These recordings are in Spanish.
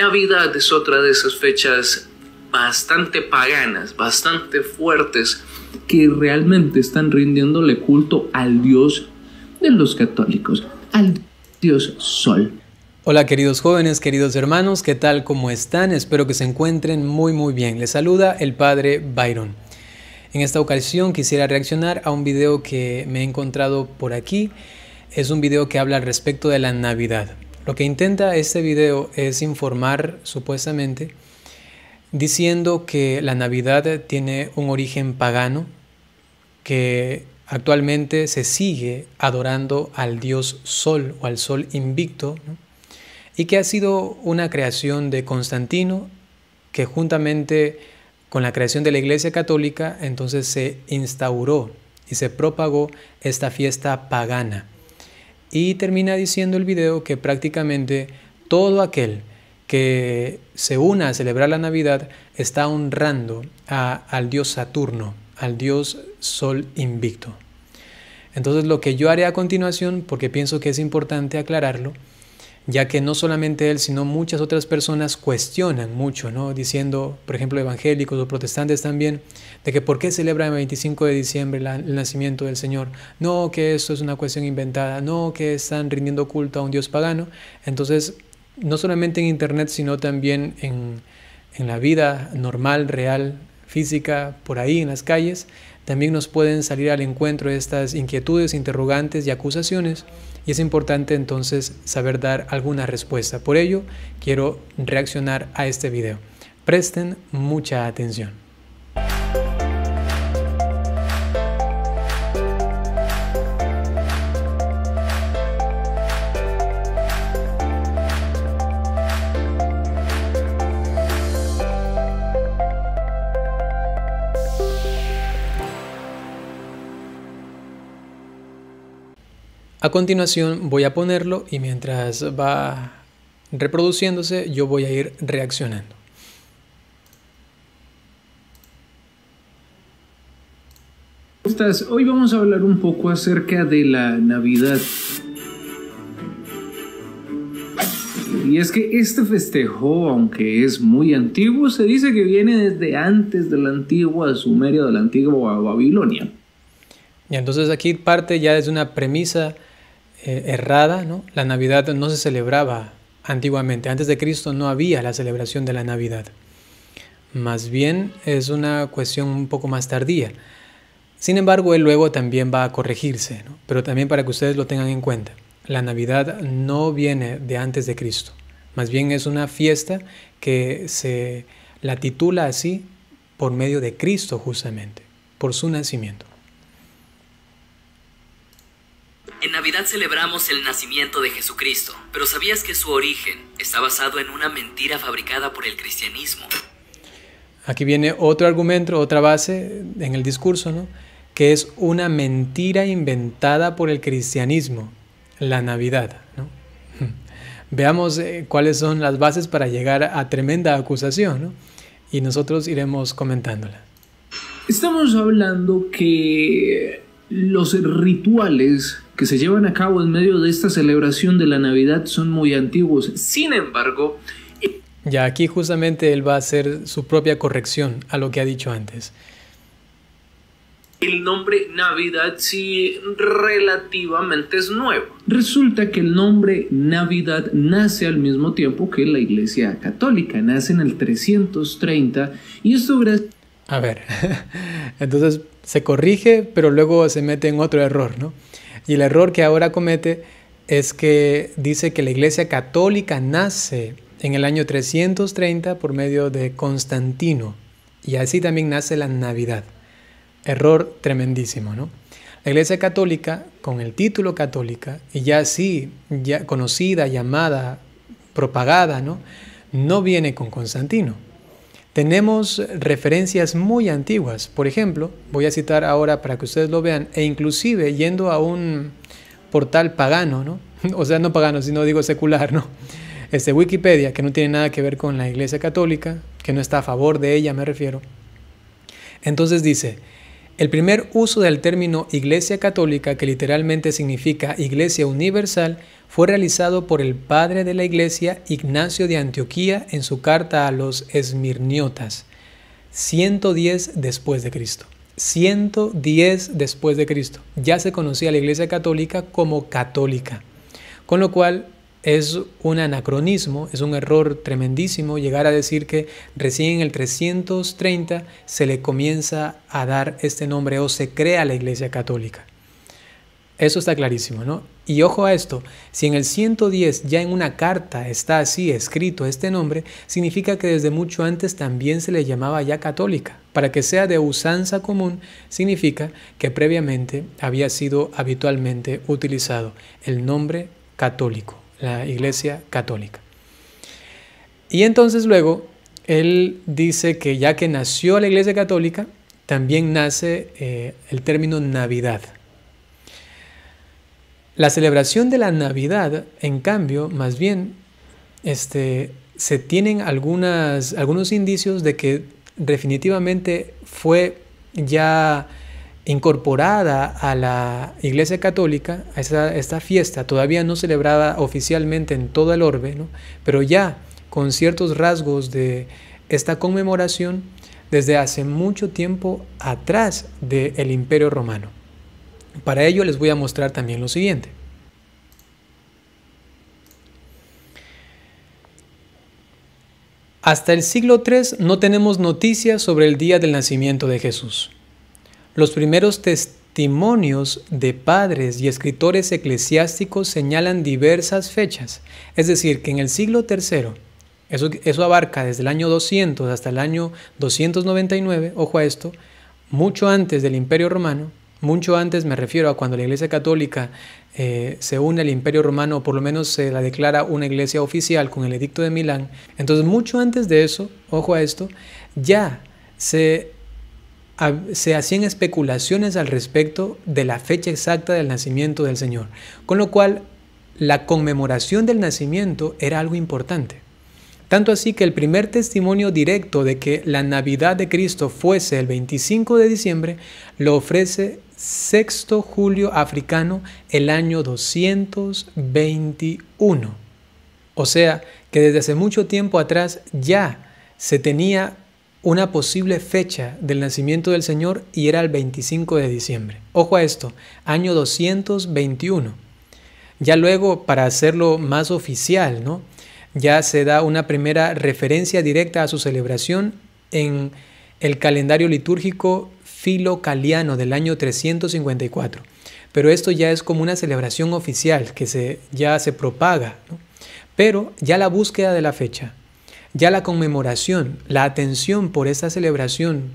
Navidad es otra de esas fechas bastante paganas, bastante fuertes, que realmente están rindiéndole culto al Dios de los católicos, al Dios Sol. Hola queridos jóvenes, queridos hermanos, ¿qué tal? ¿Cómo están? Espero que se encuentren muy muy bien. Les saluda el Padre Byron. En esta ocasión quisiera reaccionar a un video que me he encontrado por aquí. Es un video que habla al respecto de la Navidad. Lo que intenta este video es informar supuestamente diciendo que la Navidad tiene un origen pagano, que actualmente se sigue adorando al dios Sol o al Sol invicto, y que ha sido una creación de Constantino, que juntamente con la creación de la Iglesia Católica entonces se instauró y se propagó esta fiesta pagana. Y termina diciendo el video que prácticamente todo aquel que se una a celebrar la Navidad está honrando al dios Saturno, al dios Sol invicto. Entonces lo que yo haré a continuación, porque pienso que es importante aclararlo, ya que no solamente él, sino muchas otras personas cuestionan mucho, ¿no? diciendo, por ejemplo, evangélicos o protestantes también, de que por qué celebra el 25 de diciembre el nacimiento del Señor, no, que esto es una cuestión inventada, no, que están rindiendo culto a un dios pagano. Entonces, no solamente en Internet, sino también en, en la vida normal, real, física, por ahí, en las calles, también nos pueden salir al encuentro estas inquietudes, interrogantes y acusaciones y es importante entonces saber dar alguna respuesta. Por ello, quiero reaccionar a este video. Presten mucha atención. continuación voy a ponerlo y mientras va reproduciéndose yo voy a ir reaccionando. Hoy vamos a hablar un poco acerca de la Navidad. Y es que este festejo, aunque es muy antiguo, se dice que viene desde antes de la antigua Sumeria, de la antigua Babilonia. Y entonces aquí parte ya desde una premisa eh, errada, ¿no? La Navidad no se celebraba antiguamente. Antes de Cristo no había la celebración de la Navidad. Más bien es una cuestión un poco más tardía. Sin embargo, él luego también va a corregirse, pero también para que ustedes lo tengan en cuenta. La Navidad no viene de antes de Cristo, más bien es una fiesta que se la titula así por medio de Cristo justamente, por su nacimiento. En Navidad celebramos el nacimiento de Jesucristo, pero ¿sabías que su origen está basado en una mentira fabricada por el cristianismo? Aquí viene otro argumento, otra base en el discurso, ¿no? que es una mentira inventada por el cristianismo, la Navidad. ¿no? Veamos eh, cuáles son las bases para llegar a tremenda acusación ¿no? y nosotros iremos comentándola. Estamos hablando que los rituales que se llevan a cabo en medio de esta celebración de la Navidad son muy antiguos. Sin embargo, ya aquí justamente él va a hacer su propia corrección a lo que ha dicho antes. El nombre Navidad sí relativamente es nuevo. Resulta que el nombre Navidad nace al mismo tiempo que la Iglesia Católica, nace en el 330 y esto a ver, entonces se corrige, pero luego se mete en otro error, ¿no? Y el error que ahora comete es que dice que la Iglesia Católica nace en el año 330 por medio de Constantino, y así también nace la Navidad. Error tremendísimo, ¿no? La Iglesia Católica, con el título católica, y ya así, ya conocida, llamada, propagada, ¿no? No viene con Constantino tenemos referencias muy antiguas, por ejemplo, voy a citar ahora para que ustedes lo vean, e inclusive yendo a un portal pagano, ¿no? o sea, no pagano, sino digo secular, ¿no? Este, Wikipedia, que no tiene nada que ver con la Iglesia Católica, que no está a favor de ella, me refiero. Entonces dice, el primer uso del término Iglesia Católica, que literalmente significa Iglesia Universal, fue realizado por el padre de la Iglesia, Ignacio de Antioquía, en su carta a los Esmirniotas, 110 después de Cristo. 110 después de Cristo. Ya se conocía la Iglesia Católica como católica, con lo cual es un anacronismo, es un error tremendísimo llegar a decir que recién en el 330 se le comienza a dar este nombre o se crea la Iglesia Católica. Eso está clarísimo, ¿no? Y ojo a esto, si en el 110 ya en una carta está así escrito este nombre, significa que desde mucho antes también se le llamaba ya católica. Para que sea de usanza común, significa que previamente había sido habitualmente utilizado el nombre católico la Iglesia Católica. Y entonces luego él dice que ya que nació la Iglesia Católica, también nace eh, el término Navidad. La celebración de la Navidad, en cambio, más bien, este, se tienen algunas, algunos indicios de que definitivamente fue ya incorporada a la Iglesia Católica, a esta, fiesta, todavía no celebrada oficialmente en todo el orbe, pero ya con ciertos rasgos de esta conmemoración desde hace mucho tiempo atrás del Imperio Romano. Para ello les voy a mostrar también lo siguiente. Hasta el siglo III no tenemos noticias sobre el día del nacimiento de Jesús. Los primeros testimonios de padres y escritores eclesiásticos señalan diversas fechas, es decir, que en el siglo III, eso, abarca desde el año 200 hasta el año 299, ojo a esto, mucho antes del Imperio Romano, mucho antes me refiero a cuando la Iglesia Católica eh, se une al Imperio Romano, o por lo menos se la declara una iglesia oficial con el Edicto de Milán. Entonces, mucho antes de eso, ojo a esto, ya se se hacían especulaciones al respecto de la fecha exacta del nacimiento del Señor, con lo cual la conmemoración del nacimiento era algo importante. Tanto así que el primer testimonio directo de que la Navidad de Cristo fuese el 25 de diciembre lo ofrece Sexto Julio Africano el año 221. O sea que desde hace mucho tiempo atrás ya se tenía una posible fecha del nacimiento del Señor y era el 25 de diciembre. Ojo a esto, año 221. Ya luego, para hacerlo más oficial, ¿no? ya se da una primera referencia directa a su celebración en el calendario litúrgico filocaliano del año 354. Pero esto ya es como una celebración oficial que se, ya se propaga. Pero ya la búsqueda de la fecha ya la conmemoración, la atención por esta celebración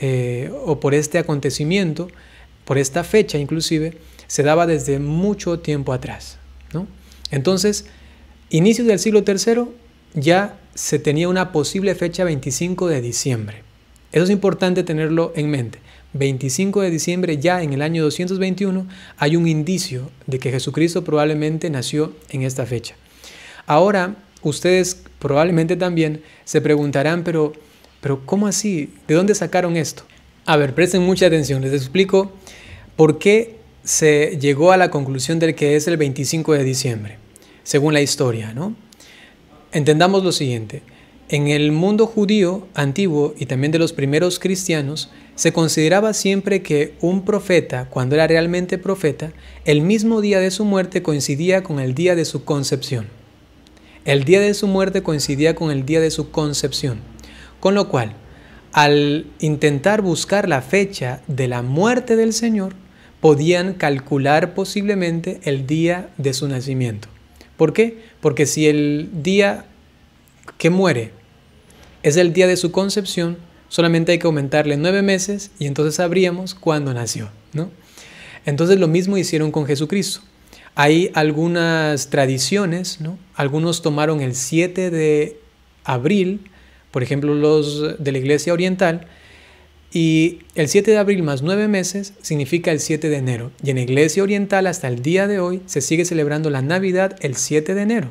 eh, o por este acontecimiento, por esta fecha inclusive, se daba desde mucho tiempo atrás. Entonces, inicios del siglo III ya se tenía una posible fecha 25 de diciembre. Eso es importante tenerlo en mente. 25 de diciembre, ya en el año 221, hay un indicio de que Jesucristo probablemente nació en esta fecha. Ahora, ustedes probablemente también se preguntarán, pero, pero ¿cómo así? ¿De dónde sacaron esto? A ver, presten mucha atención, les explico por qué se llegó a la conclusión del que es el 25 de diciembre, según la historia, ¿no? Entendamos lo siguiente. En el mundo judío antiguo y también de los primeros cristianos, se consideraba siempre que un profeta, cuando era realmente profeta, el mismo día de su muerte coincidía con el día de su concepción. El día de su muerte coincidía con el día de su concepción, con lo cual, al intentar buscar la fecha de la muerte del Señor, podían calcular posiblemente el día de su nacimiento. ¿Por qué? Porque si el día que muere es el día de su concepción, solamente hay que aumentarle nueve meses y entonces sabríamos cuándo nació, ¿no? Entonces lo mismo hicieron con Jesucristo hay algunas tradiciones, ¿no? Algunos tomaron el 7 de abril, por ejemplo los de la Iglesia Oriental, y el 7 de abril más nueve meses significa el 7 de enero. Y en la Iglesia Oriental hasta el día de hoy se sigue celebrando la Navidad el 7 de enero.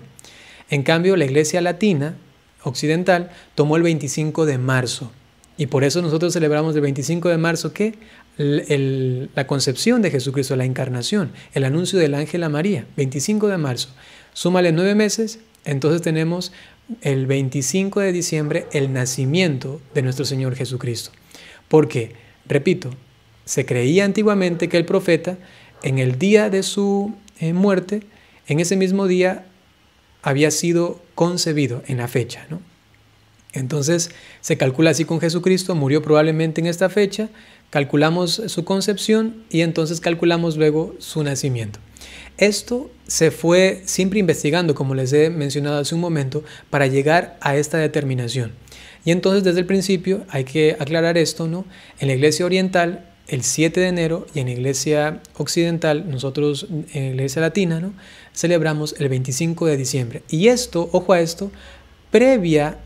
En cambio, la Iglesia Latina Occidental tomó el 25 de marzo. Y por eso nosotros celebramos el 25 de marzo, ¿qué? la concepción de Jesucristo, la encarnación, el anuncio del ángel a María, 25 de marzo. Súmale nueve meses, entonces tenemos el 25 de diciembre el nacimiento de nuestro Señor Jesucristo. Porque, repito, se creía antiguamente que el profeta en el día de su eh, muerte, en ese mismo día había sido concebido en la fecha, Entonces se calcula así con Jesucristo, murió probablemente en esta fecha, calculamos su concepción y entonces calculamos luego su nacimiento. Esto se fue siempre investigando, como les he mencionado hace un momento, para llegar a esta determinación. Y entonces desde el principio hay que aclarar esto, ¿no? En la iglesia oriental, el 7 de enero, y en la iglesia occidental, nosotros en la iglesia latina, ¿no? Celebramos el 25 de diciembre. Y esto, ojo a esto, previa,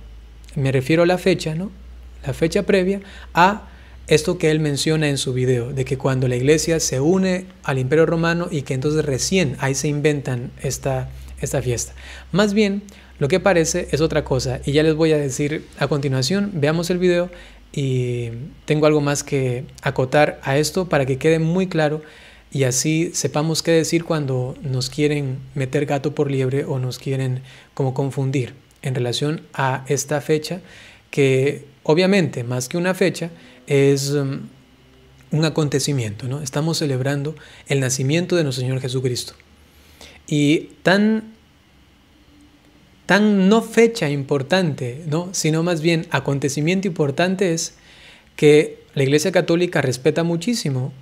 me refiero a la fecha, ¿no? La fecha previa a esto que él menciona en su video, de que cuando la iglesia se une al imperio romano y que entonces recién ahí se inventan esta, fiesta. Más bien, lo que parece es otra cosa y ya les voy a decir a continuación, veamos el video y tengo algo más que acotar a esto para que quede muy claro y así sepamos qué decir cuando nos quieren meter gato por liebre o nos quieren como confundir en relación a esta fecha que obviamente más que una fecha es um, un acontecimiento, ¿no? Estamos celebrando el nacimiento de nuestro Señor Jesucristo. Y tan, tan no fecha importante, ¿no? sino más bien acontecimiento importante es que la Iglesia Católica respeta muchísimo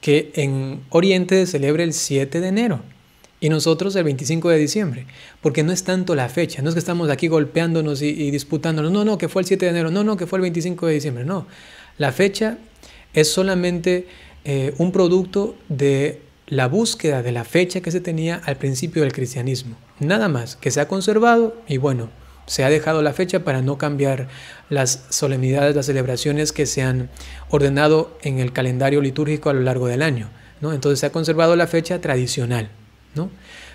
que en Oriente se celebre el 7 de enero y nosotros el 25 de diciembre, porque no es tanto la fecha, no es que estamos aquí golpeándonos y disputándonos, no, no, que fue el 7 de enero, no, no, que fue el 25 de diciembre, no. La fecha es solamente eh, un producto de la búsqueda de la fecha que se tenía al principio del cristianismo. Nada más, que se ha conservado y bueno, se ha dejado la fecha para no cambiar las solemnidades, las celebraciones que se han ordenado en el calendario litúrgico a lo largo del año. Entonces se ha conservado la fecha tradicional. ¿no?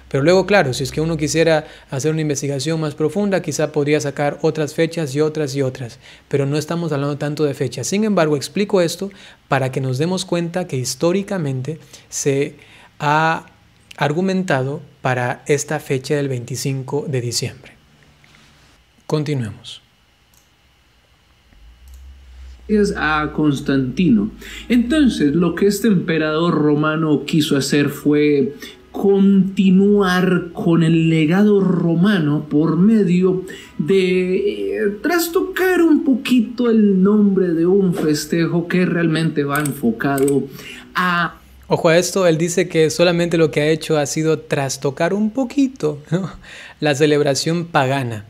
Pero luego, claro, si es que uno quisiera hacer una investigación más profunda, quizá podría sacar otras fechas y otras y otras, pero no estamos hablando tanto de fechas. Sin embargo, explico esto para que nos demos cuenta que históricamente se ha argumentado para esta fecha del 25 de diciembre. Continuemos es a Constantino. Entonces, lo que este emperador romano quiso hacer fue continuar con el legado romano por medio de eh, trastocar un poquito el nombre de un festejo que realmente va enfocado a... Ojo a esto, él dice que solamente lo que ha hecho ha sido trastocar un poquito la celebración pagana,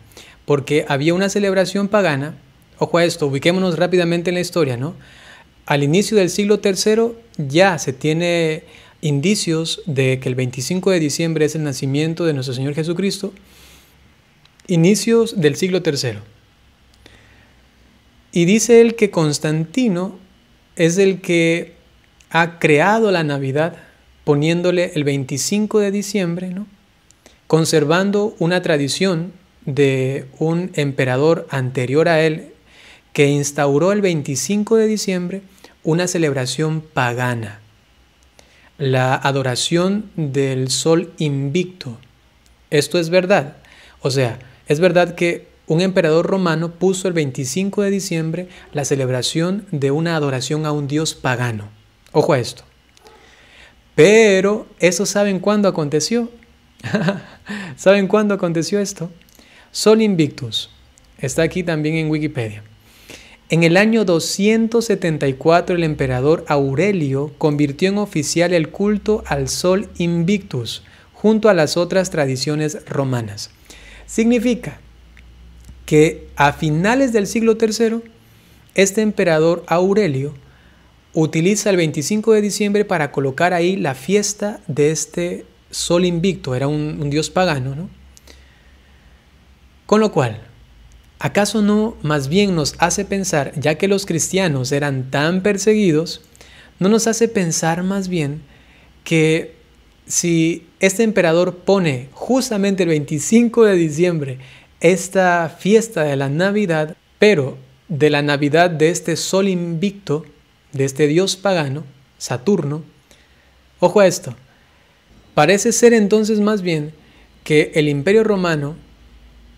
porque había una celebración pagana, ojo a esto, ubiquémonos rápidamente en la historia, ¿no? Al inicio del siglo III ya se tiene indicios de que el 25 de diciembre es el nacimiento de nuestro Señor Jesucristo, inicios del siglo III. Y dice él que Constantino es el que ha creado la Navidad poniéndole el 25 de diciembre, conservando una tradición de un emperador anterior a él que instauró el 25 de diciembre una celebración pagana la adoración del sol invicto. Esto es verdad. O sea, es verdad que un emperador romano puso el 25 de diciembre la celebración de una adoración a un dios pagano. Ojo a esto. Pero, ¿eso saben cuándo aconteció? ¿Saben cuándo aconteció esto? Sol Invictus. Está aquí también en Wikipedia. En el año 274 el emperador Aurelio convirtió en oficial el culto al Sol Invictus junto a las otras tradiciones romanas. Significa que a finales del siglo III, este emperador Aurelio utiliza el 25 de diciembre para colocar ahí la fiesta de este Sol Invicto, era un, dios pagano, ¿no? Con lo cual, ¿Acaso no más bien nos hace pensar, ya que los cristianos eran tan perseguidos, no nos hace pensar más bien que si este emperador pone justamente el 25 de diciembre esta fiesta de la Navidad, pero de la Navidad de este sol invicto, de este dios pagano, Saturno, ojo a esto, parece ser entonces más bien que el imperio romano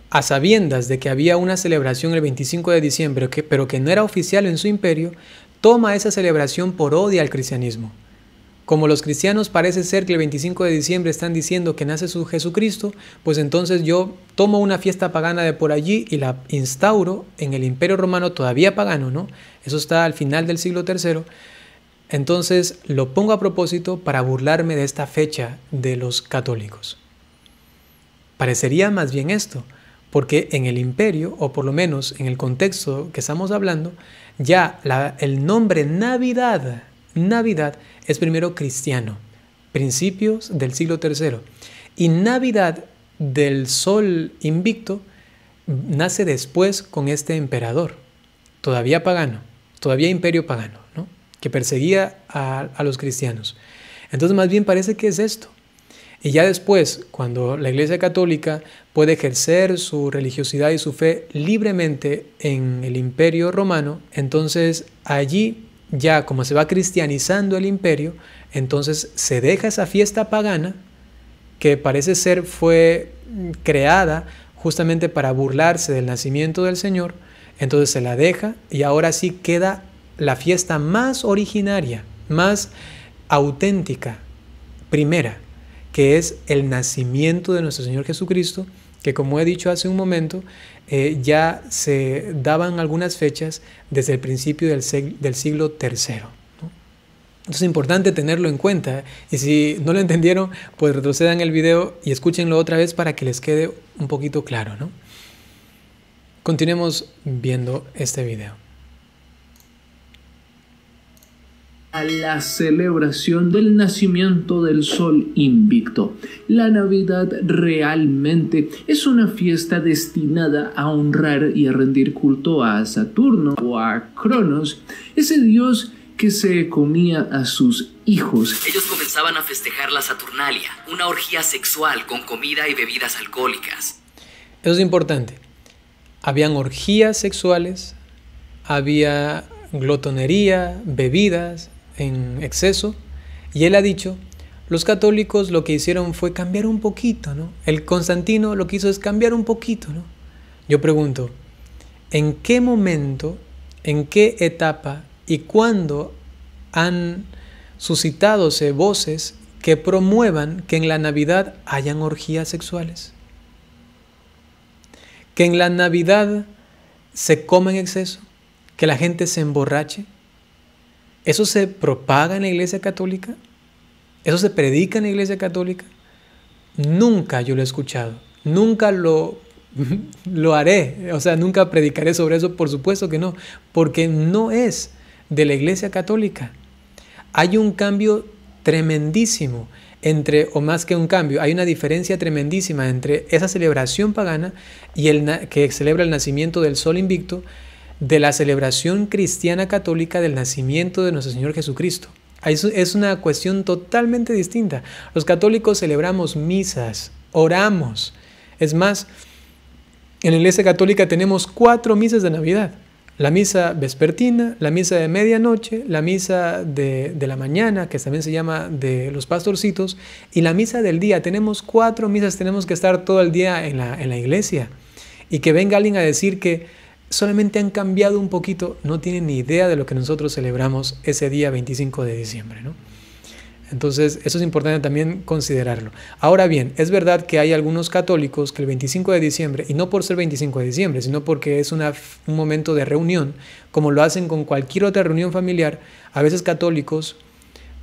a sabiendas de que había una celebración el 25 de diciembre, pero que no era oficial en su imperio, toma esa celebración por odio al cristianismo. Como los cristianos parece ser que el 25 de diciembre están diciendo que nace su Jesucristo, pues entonces yo tomo una fiesta pagana de por allí y la instauro en el Imperio Romano todavía pagano, ¿no? Eso está al final del siglo III. Entonces lo pongo a propósito para burlarme de esta fecha de los católicos. Parecería más bien esto, porque en el imperio, o por lo menos en el contexto que estamos hablando, ya el nombre Navidad, Navidad es primero cristiano, principios del siglo III. Y Navidad del Sol Invicto nace después con este emperador, todavía pagano, todavía imperio pagano, que perseguía a los cristianos. Entonces más bien parece que es esto, y ya después, cuando la Iglesia Católica puede ejercer su religiosidad y su fe libremente en el imperio romano, entonces allí ya como se va cristianizando el imperio, entonces se deja esa fiesta pagana que parece ser fue creada justamente para burlarse del nacimiento del Señor, entonces se la deja y ahora sí queda la fiesta más originaria, más auténtica, primera, que es el nacimiento de nuestro Señor Jesucristo, que como he dicho hace un momento, eh, ya se daban algunas fechas desde el principio del, siglo III. es importante tenerlo en cuenta. Y si no lo entendieron, pues retrocedan el video y escúchenlo otra vez para que les quede un poquito claro, Continuemos viendo este video. a la celebración del nacimiento del sol invicto. La Navidad realmente es una fiesta destinada a honrar y a rendir culto a Saturno o a Cronos, ese dios que se comía a sus hijos. Ellos comenzaban a festejar la Saturnalia, una orgía sexual con comida y bebidas alcohólicas. Eso es importante. Habían orgías sexuales, había glotonería, bebidas, en exceso. Y él ha dicho, los católicos lo que hicieron fue cambiar un poquito, ¿no? El Constantino lo que hizo es cambiar un poquito, ¿no? Yo pregunto, ¿en qué momento, en qué etapa y cuándo han suscitado voces que promuevan que en la Navidad hayan orgías sexuales? Que en la Navidad se coma en exceso, que la gente se emborrache, ¿Eso se propaga en la Iglesia Católica? ¿Eso se predica en la Iglesia Católica? Nunca yo lo he escuchado, nunca lo, haré, o sea, nunca predicaré sobre eso, por supuesto que no, porque no es de la Iglesia Católica. Hay un cambio tremendísimo entre, o más que un cambio, hay una diferencia tremendísima entre esa celebración pagana y el que celebra el nacimiento del sol invicto de la celebración cristiana católica del nacimiento de nuestro Señor Jesucristo. Es una cuestión totalmente distinta. Los católicos celebramos misas, oramos. Es más, en la Iglesia Católica tenemos cuatro misas de Navidad. La misa vespertina, la misa de medianoche, la misa de, la mañana, que también se llama de los pastorcitos, y la misa del día. Tenemos cuatro misas, tenemos que estar todo el día en la, en la iglesia. Y que venga alguien a decir que solamente han cambiado un poquito, no tienen ni idea de lo que nosotros celebramos ese día 25 de diciembre, Entonces, eso es importante también considerarlo. Ahora bien, es verdad que hay algunos católicos que el 25 de diciembre, y no por ser 25 de diciembre, sino porque es un momento de reunión, como lo hacen con cualquier otra reunión familiar, a veces católicos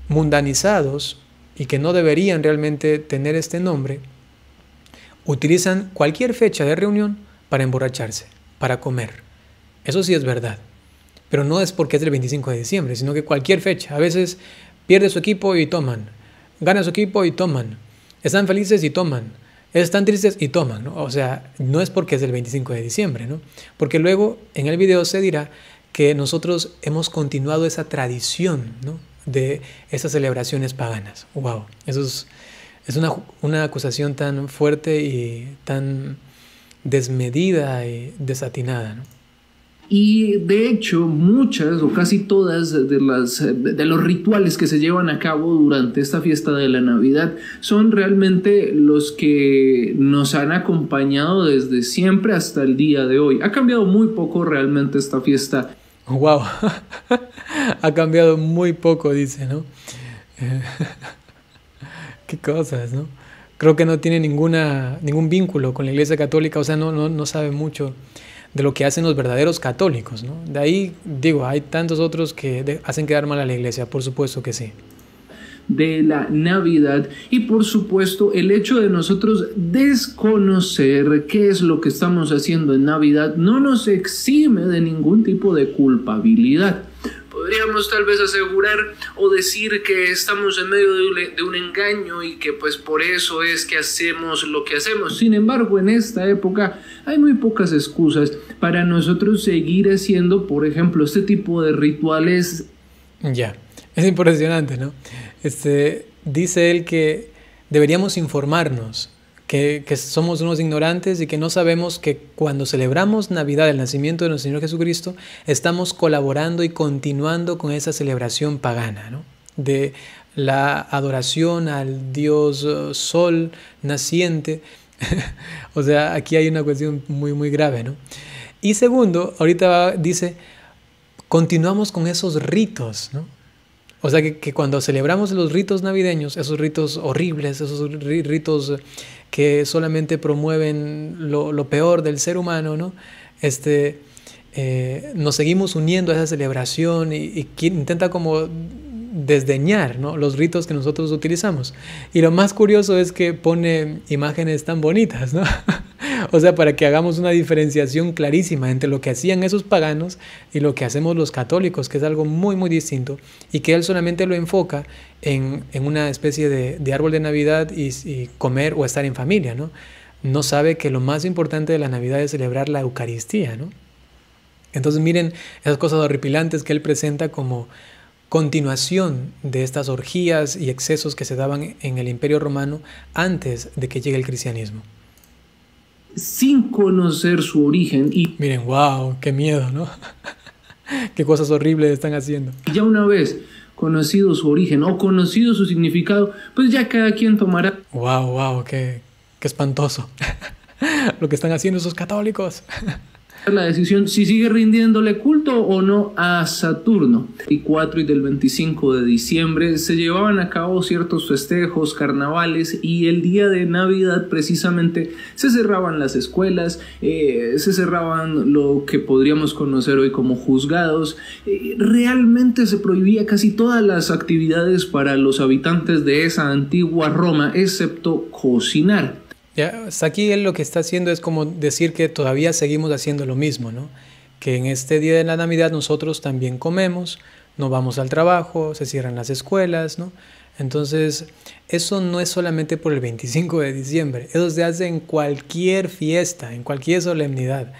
mundanizados y que no deberían realmente tener este nombre, utilizan cualquier fecha de reunión para emborracharse para comer. Eso sí es verdad. Pero no es porque es el 25 de diciembre, sino que cualquier fecha. A veces pierde su equipo y toman. Gana su equipo y toman. Están felices y toman. Están tristes y toman. ¿no? O sea, no es porque es el 25 de diciembre, ¿no? Porque luego en el video se dirá que nosotros hemos continuado esa tradición, De esas celebraciones paganas. ¡Wow! Eso es, una acusación tan fuerte y tan desmedida y desatinada. Y de hecho, muchas o casi todas de, las, de los rituales que se llevan a cabo durante esta fiesta de la Navidad son realmente los que nos han acompañado desde siempre hasta el día de hoy. Ha cambiado muy poco realmente esta fiesta. ¡Wow! ha cambiado muy poco, dice, ¿no? Qué cosas, ¿no? creo que no tiene ninguna, ningún vínculo con la Iglesia Católica, o sea, no, no, sabe mucho de lo que hacen los verdaderos católicos. De ahí, digo, hay tantos otros que hacen quedar mal a la Iglesia, por supuesto que sí de la Navidad y por supuesto el hecho de nosotros desconocer qué es lo que estamos haciendo en Navidad no nos exime de ningún tipo de culpabilidad podríamos tal vez asegurar o decir que estamos en medio de un, engaño y que pues por eso es que hacemos lo que hacemos. Sin embargo, en esta época hay muy pocas excusas para nosotros seguir haciendo, por ejemplo, este tipo de rituales. Ya, es impresionante, ¿no? Este, dice él que deberíamos informarnos que, somos unos ignorantes y que no sabemos que cuando celebramos Navidad, el nacimiento de nuestro Señor Jesucristo, estamos colaborando y continuando con esa celebración pagana, ¿no? De la adoración al Dios eh, Sol naciente. o sea, aquí hay una cuestión muy, muy grave, ¿no? Y segundo, ahorita dice, continuamos con esos ritos, ¿no? O sea que, cuando celebramos los ritos navideños, esos ritos horribles, esos ritos que solamente promueven lo, peor del ser humano, ¿no? Este, eh, nos seguimos uniendo a esa celebración y, y intenta como desdeñar ¿no? los ritos que nosotros utilizamos. Y lo más curioso es que pone imágenes tan bonitas, ¿no? O sea, para que hagamos una diferenciación clarísima entre lo que hacían esos paganos y lo que hacemos los católicos, que es algo muy, muy distinto, y que él solamente lo enfoca en, una especie de, árbol de Navidad y, comer o estar en familia, ¿no? No sabe que lo más importante de la Navidad es celebrar la Eucaristía, ¿no? Entonces miren esas cosas horripilantes que él presenta como continuación de estas orgías y excesos que se daban en el Imperio Romano antes de que llegue el cristianismo sin conocer su origen. Y Miren, wow, qué miedo, ¿no? qué cosas horribles están haciendo. Ya una vez conocido su origen o conocido su significado, pues ya cada quien tomará. Wow, wow, qué, qué espantoso. Lo que están haciendo esos católicos. la decisión si sigue rindiéndole culto o no a Saturno. El 4 y del 25 de diciembre se llevaban a cabo ciertos festejos, carnavales y el día de Navidad precisamente se cerraban las escuelas, eh, se cerraban lo que podríamos conocer hoy como juzgados. Eh, realmente se prohibía casi todas las actividades para los habitantes de esa antigua Roma, excepto cocinar. Ya, hasta pues, aquí él lo que está haciendo es como decir que todavía seguimos haciendo lo mismo, ¿no? Que en este día de la Navidad nosotros también comemos, no vamos al trabajo, se cierran las escuelas, ¿no? Entonces, eso no es solamente por el 25 de diciembre, eso se hace en cualquier fiesta, en cualquier solemnidad,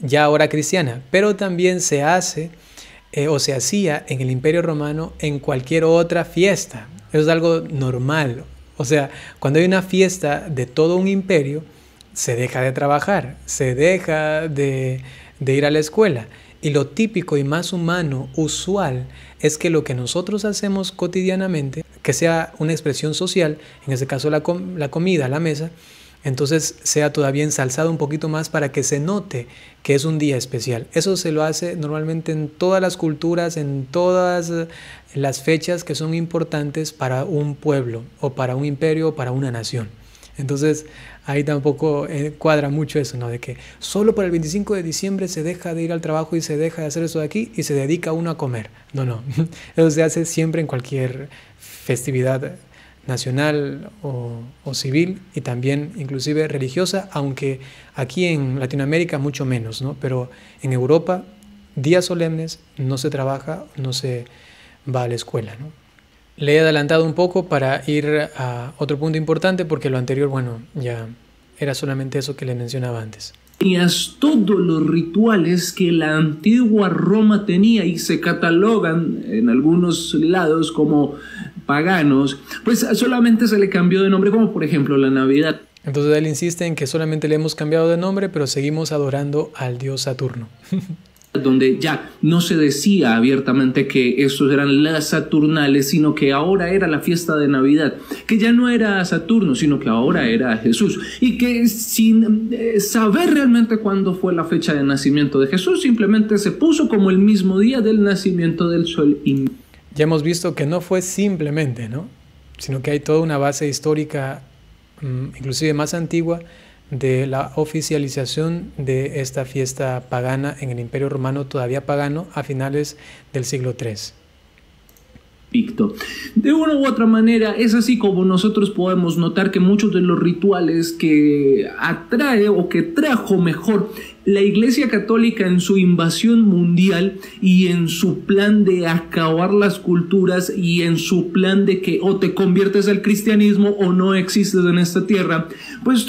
ya ahora cristiana, pero también se hace eh, o se hacía en el Imperio Romano en cualquier otra fiesta. Eso es algo normal, o sea, cuando hay una fiesta de todo un imperio, se deja de trabajar, se deja de, ir a la escuela. Y lo típico y más humano, usual, es que lo que nosotros hacemos cotidianamente, que sea una expresión social, en este caso la comida, la mesa, entonces sea todavía ensalzado un poquito más para que se note que es un día especial. Eso se lo hace normalmente en todas las culturas, en todas las fechas que son importantes para un pueblo o para un imperio o para una nación. Entonces ahí tampoco eh, cuadra mucho eso, ¿no? De que solo por el 25 de diciembre se deja de ir al trabajo y se deja de hacer eso de aquí y se dedica uno a comer. No, no. Eso se hace siempre en cualquier festividad nacional o, civil y también inclusive religiosa, aunque aquí en Latinoamérica mucho menos, ¿no? Pero en Europa, días solemnes, no se trabaja, no se va a la escuela, ¿no? Le he adelantado un poco para ir a otro punto importante porque lo anterior, bueno, ya era solamente eso que le mencionaba antes todos los rituales que la antigua Roma tenía y se catalogan en algunos lados como paganos, pues solamente se le cambió de nombre, como por ejemplo la Navidad. Entonces él insiste en que solamente le hemos cambiado de nombre, pero seguimos adorando al dios Saturno. donde ya no se decía abiertamente que estos eran las Saturnales, sino que ahora era la fiesta de Navidad, que ya no era Saturno, sino que ahora era Jesús, y que sin eh, saber realmente cuándo fue la fecha de nacimiento de Jesús, simplemente se puso como el mismo día del nacimiento del sol ya hemos visto que no fue simplemente, ¿no? sino que hay toda una base histórica, mm, inclusive más antigua, de la oficialización de esta fiesta pagana en el Imperio Romano, todavía pagano, a finales del siglo III. De una u otra manera, es así como nosotros podemos notar que muchos de los rituales que atrae o que trajo mejor la Iglesia Católica en su invasión mundial y en su plan de acabar las culturas y en su plan de que o te conviertes al cristianismo o no existes en esta tierra, pues...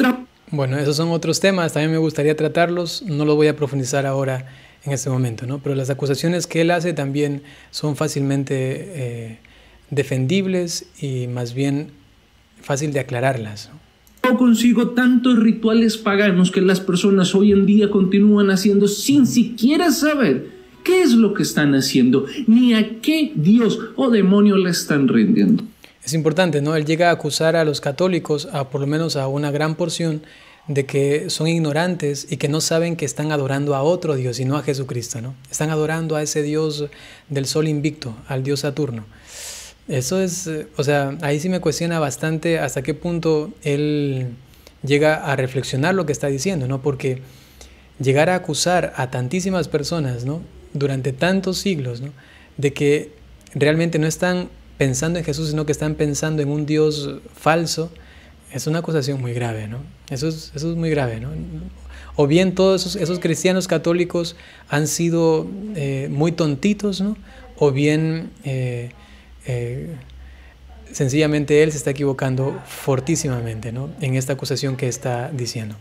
Bueno, esos son otros temas, también me gustaría tratarlos, no los voy a profundizar ahora en este momento, ¿no? Pero las acusaciones que él hace también son fácilmente eh, defendibles y más bien fácil de aclararlas. ¿no? consigo tantos rituales paganos que las personas hoy en día continúan haciendo sin siquiera saber qué es lo que están haciendo, ni a qué dios o demonio le están rindiendo. Es importante, ¿no? Él llega a acusar a los católicos, a por lo menos a una gran porción, de que son ignorantes y que no saben que están adorando a otro Dios y no a Jesucristo, ¿no? Están adorando a ese Dios del sol invicto, al Dios Saturno. Eso es, eh, o sea, ahí sí me cuestiona bastante hasta qué punto él llega a reflexionar lo que está diciendo, ¿no? Porque llegar a acusar a tantísimas personas, ¿no? Durante tantos siglos, ¿no? De que realmente no están pensando en Jesús, sino que están pensando en un Dios falso, es una acusación muy grave, ¿no? Eso es, eso es muy grave, ¿no? O bien todos esos, cristianos católicos han sido eh, muy tontitos, ¿no? O bien eh, eh, sencillamente él se está equivocando fortísimamente, ¿no? En esta acusación que está diciendo.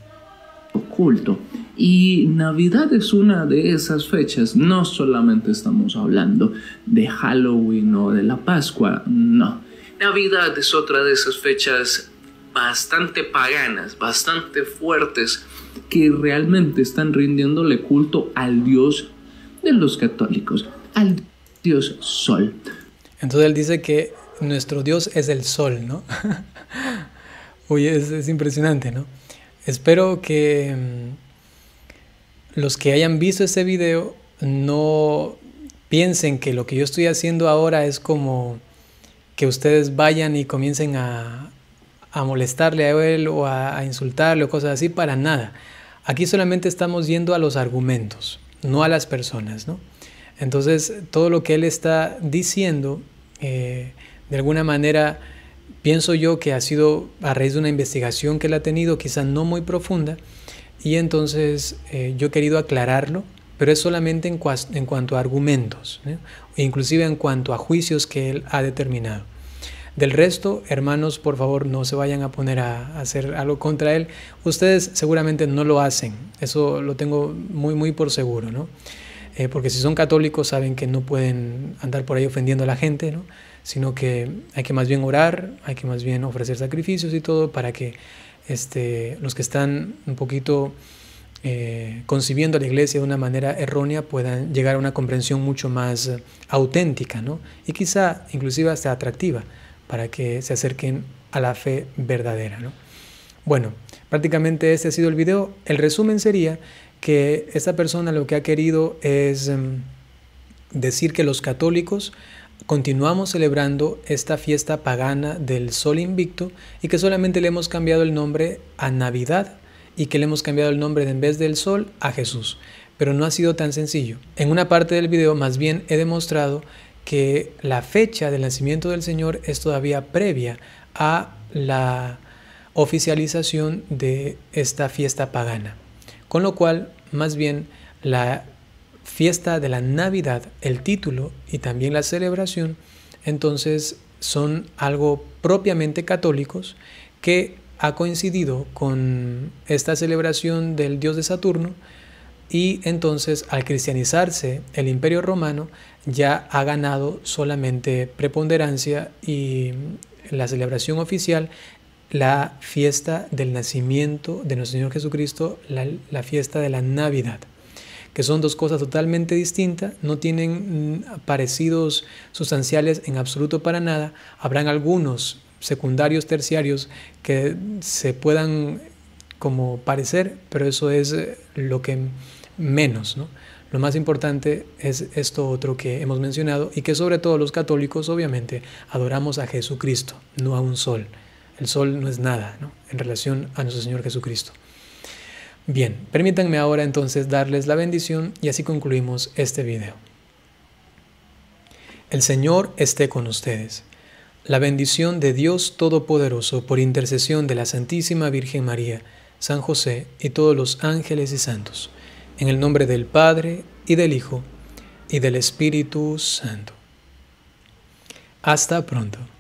Oculto. Y Navidad es una de esas fechas. No solamente estamos hablando de Halloween o de la Pascua, no. Navidad es otra de esas fechas bastante paganas, bastante fuertes, que realmente están rindiéndole culto al Dios de los católicos, al Dios Sol. Entonces él dice que nuestro Dios es el Sol, ¿no? Oye, es, impresionante, ¿no? Espero que mm, los que hayan visto este video no piensen que lo que yo estoy haciendo ahora es como que ustedes vayan y comiencen a, a molestarle a él o a, insultarle o cosas así, para nada. Aquí solamente estamos yendo a los argumentos, no a las personas, ¿no? Entonces, todo lo que él está diciendo, eh, de alguna manera, pienso yo que ha sido a raíz de una investigación que él ha tenido, quizás no muy profunda, y entonces eh, yo he querido aclararlo, pero es solamente en, cuanto a argumentos, e inclusive en cuanto a juicios que él ha determinado. Del resto, hermanos, por favor, no se vayan a poner a, hacer algo contra él. Ustedes seguramente no lo hacen, eso lo tengo muy, muy por seguro, ¿no? Eh, porque si son católicos saben que no pueden andar por ahí ofendiendo a la gente, ¿no? sino que hay que más bien orar, hay que más bien ofrecer sacrificios y todo para que este, los que están un poquito eh, concibiendo a la iglesia de una manera errónea puedan llegar a una comprensión mucho más eh, auténtica ¿no? y quizá inclusive hasta atractiva para que se acerquen a la fe verdadera. ¿no? Bueno, prácticamente este ha sido el video. El resumen sería que esta persona lo que ha querido es em, decir que los católicos continuamos celebrando esta fiesta pagana del sol invicto y que solamente le hemos cambiado el nombre a Navidad y que le hemos cambiado el nombre de, en vez del sol a Jesús. Pero no ha sido tan sencillo. En una parte del video más bien he demostrado que la fecha del nacimiento del Señor es todavía previa a la oficialización de esta fiesta pagana. Con lo cual, más bien, la fiesta de la Navidad, el título y también la celebración, entonces son algo propiamente católicos que ha coincidido con esta celebración del dios de Saturno y entonces al cristianizarse el imperio romano ya ha ganado solamente preponderancia y la celebración oficial la fiesta del nacimiento de nuestro Señor Jesucristo, la, la, fiesta de la Navidad, que son dos cosas totalmente distintas, no tienen mm, parecidos sustanciales en absoluto para nada. Habrán algunos secundarios, terciarios, que se puedan como parecer, pero eso es eh, lo que menos, ¿no? Lo más importante es esto otro que hemos mencionado y que sobre todo los católicos obviamente adoramos a Jesucristo, no a un sol. El sol no es nada ¿no? en relación a nuestro Señor Jesucristo. Bien, permítanme ahora entonces darles la bendición y así concluimos este video. El Señor esté con ustedes. La bendición de Dios Todopoderoso por intercesión de la Santísima Virgen María, San José y todos los ángeles y santos, en el nombre del Padre y del Hijo y del Espíritu Santo. Hasta pronto.